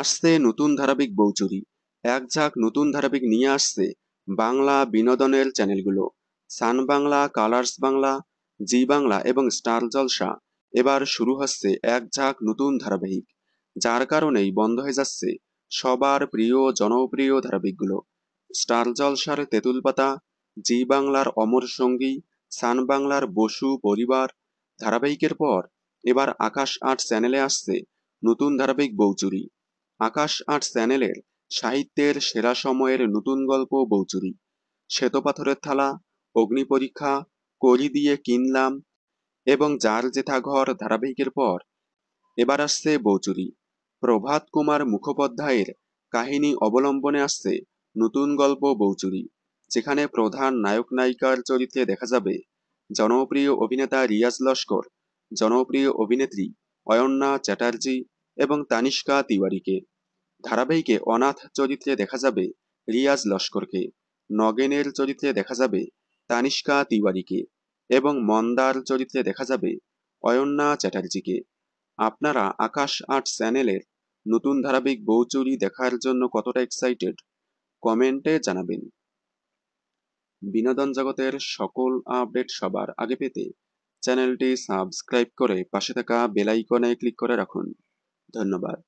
আসছে নতুন ধারাবাহিক বৌচুরি এক ঝাঁক নতুন ধারাবাহিক নিয়ে আসছে বাংলা বিনোদনের চ্যানেলগুলো Sun Bangla Colors Bangla Zee Bangla এবং স্টার জলসা এবার শুরু হচ্ছে এক ঝাঁক নতুন ধারাবাহিক যার কারণেই বন্ধ হয়ে যাচ্ছে সবার প্রিয় জনপ্রিয় ধারাবাহিকগুলো স্টার জলসার তেঁতুল পাতা জি বাংলার অমর সঙ্গী সান বাংলার বসু পরিবার ধারাবাহিকের পর এবার আকাশ আট চ্যানেলে আসছে নতুন ধারাবাহিক বৌচুরি আকাশ আট চ্যানেলের সাহিত্যের সেরা সময়ের নতুন গল্প বৌচুরি শ্বেতপাথরের থালা অগ্নি পরীক্ষা করি দিয়ে কিনলাম এবং যার জেঠা ঘর ধারাবাহিকের পর এবার আসছে বৌচুরি প্রভাত কুমার মুখোপাধ্যায়ের কাহিনী অবলম্বনে আসছে নতুন গল্প বৌচুরি যেখানে প্রধান নায়ক নায়িকার চরিত্রে দেখা যাবে জনপ্রিয় অভিনেতা রিয়াজ লস্কর জনপ্রিয় অভিনেত্রী অয়ন্যা চ্যাটার্জি এবং তানিষ্কা তিওয়ারিকে ধারাবাহিকে অনাথ চরিত্রে দেখা যাবে রিয়াজ লস্করকে নগেনের চরিত্রে দেখা যাবে তানিষ্কা তিওয়ারিকে এবং মন্দার চরিত্রে দেখা যাবে অয়ন্যা চ্যাটার্জিকে আপনারা আকাশ আর্ট চ্যানেলের নতুন ধারাবাহিক বৌচুরি দেখার জন্য কতটা এক্সাইটেড কমেন্টে জানাবেন বিনোদন জগতের সকল আপডেট সবার আগে পেতে চ্যানেলটি সাবস্ক্রাইব করে পাশে থাকা বেল ক্লিক করে রাখুন ধন্যবাদ